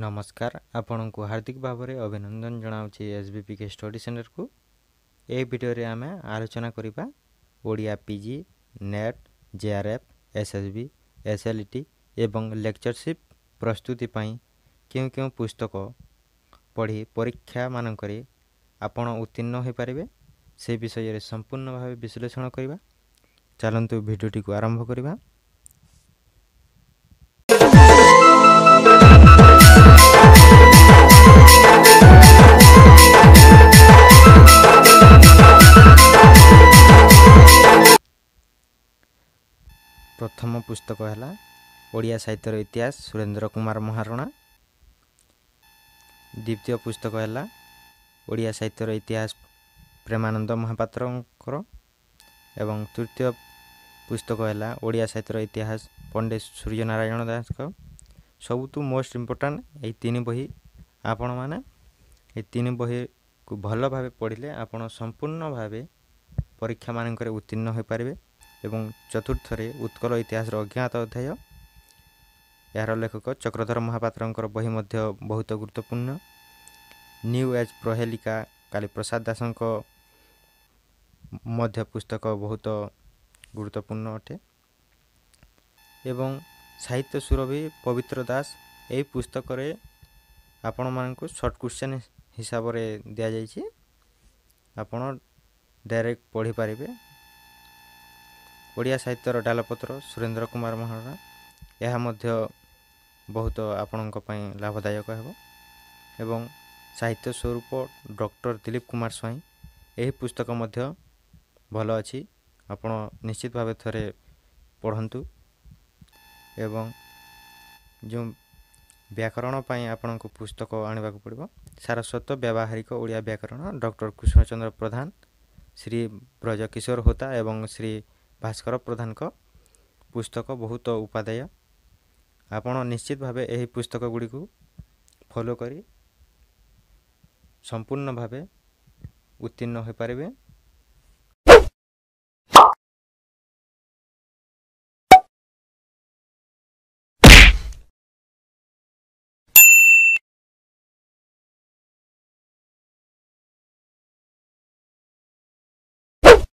ନମସ୍କାର ଆପଣଙ୍କୁ ହାର୍ଦ୍ଦିକ ଭାବରେ ଅଭିନନ୍ଦନ ଜଣାଉଛି S B P K study ସେଣ୍ଟରକୁ ଏ ଭିଡ଼ିଓରେ ଆମେ ଆଲୋଚନା କରିବା Odia P G net J R F S S B S L E T ଏବଂ ଲେକ୍ଚରସିପ୍ ପ୍ରସ୍ତୁତି ପାଇଁ କେଉଁ କେଉଁ ପୁସ୍ତକ ପଢ଼ି ପରୀକ୍ଷାମାନଙ୍କରେ ଆପଣ ଉତ୍ତୀର୍ଣ୍ଣ ହୋଇପାରିବେ ସେ ବିଷୟରେ ସମ୍ପୂର୍ଣ୍ଣ ଭାବେ ବିଶ୍ଳେଷଣ କରିବା ଚାଲନ୍ତୁ ଭିଡ଼ିଓଟିକୁ ଆରମ୍ଭ କରିବା ପ୍ରଥମ ପୁସ୍ତକ ହେଲା ଓଡ଼ିଆ ସାହିତ୍ୟର ଇତିହାସ ସୁରେନ୍ଦ୍ର କୁମାର ମହାରଣା ଦ୍ୱିତୀୟ ପୁସ୍ତକ ହେଲା ଓଡ଼ିଆ ସାହିତ୍ୟର ଇତିହାସ ପ୍ରେମାନନ୍ଦ ମହାପାତ୍ରଙ୍କର ଏବଂ ତୃତୀୟ ପୁସ୍ତକ ହେଲା ଓଡ଼ିଆ ସାହିତ୍ୟର ଇତିହାସ ପଣ୍ଡିତ ସୂର୍ଯ୍ୟ ନାରାୟଣ ଦାସଙ୍କ ସବୁଠୁ ମୋଷ୍ଟ ଇମ୍ପୋର୍ଟାଣ୍ଟ ଏହି ତିନି ବହି ଆପଣମାନେ ଏହି ତିନି ବହିକୁ ଭଲ ଭାବେ ପଢ଼ିଲେ ଆପଣ ସମ୍ପୂର୍ଣ୍ଣ ଭାବେ ପରୀକ୍ଷାମାନଙ୍କରେ ଉତ୍ତୀର୍ଣ୍ଣ ହୋଇପାରିବେ ଏବଂ ଚତୁର୍ଥରେ ଉତ୍କଳ ଇତିହାସର ଅଜ୍ଞାତ ଅଧ୍ୟାୟ ଏହାର ଲେଖକ ଚକ୍ରଧର ମହାପାତ୍ରଙ୍କର ବହି ମଧ୍ୟ ବହୁତ ଗୁରୁତ୍ୱପୂର୍ଣ୍ଣ ନ୍ୟୁ ଏଜ୍ ପ୍ରହେଲିକା କାଳୀପ୍ରସାଦ ଦାସଙ୍କ ମଧ୍ୟ ପୁସ୍ତକ ବହୁତ ଗୁରୁତ୍ୱପୂର୍ଣ୍ଣ ଅଟେ ଏବଂ ସାହିତ୍ୟ ସୁରଭି ପବିତ୍ର ଦାସ ଏହି ପୁସ୍ତକରେ ଆପଣମାନଙ୍କୁ ସର୍ଟ କ୍ୱେଶ୍ଚନ୍ ହିସାବରେ ଦିଆଯାଇଛି ଆପଣ ଡାଇରେକ୍ଟ ପଢ଼ିପାରିବେ ଓଡ଼ିଆ ସାହିତ୍ୟର ଡାଲପତ୍ର ସୁରେନ୍ଦ୍ର କୁମାର ମହାରଣା ଏହା ମଧ୍ୟ ବହୁତ ଆପଣଙ୍କ ପାଇଁ ଲାଭଦାୟକ ହେବ ଏବଂ ସାହିତ୍ୟ ସ୍ୱରୂପ ଡକ୍ଟର ଦିଲୀପ କୁମାର ସ୍ୱାଇଁ ଏହି ପୁସ୍ତକ ମଧ୍ୟ ଭଲ ଅଛି ଆପଣ ନିଶ୍ଚିତ ଭାବେ ଥରେ ପଢ଼ନ୍ତୁ ଏବଂ ଯେଉଁ ବ୍ୟାକରଣ ପାଇଁ ଆପଣଙ୍କୁ ପୁସ୍ତକ ଆଣିବାକୁ ପଡ଼ିବ ସାରସ୍ୱତ ବ୍ୟବହାରିକ ଓଡ଼ିଆ ବ୍ୟାକରଣ ଡକ୍ଟର କୃଷ୍ଣଚନ୍ଦ୍ର ପ୍ରଧାନ ଶ୍ରୀ ବ୍ରଜକିଶୋର ହୋତା ଏବଂ ଶ୍ରୀ ଭାସ୍କର ପ୍ରଧାନଙ୍କ ପୁସ୍ତକ ବହୁତ ଉପାଦାୟ ଆପଣ ନିଶ୍ଚିତ ଭାବେ ଏହି ପୁସ୍ତକ ଗୁଡ଼ିକୁ ଫଲୋ କରି ସମ୍ପୂର୍ଣ୍ଣ ଭାବେ ଉତ୍ତୀର୍ଣ୍ଣ ହୋଇପାରିବେ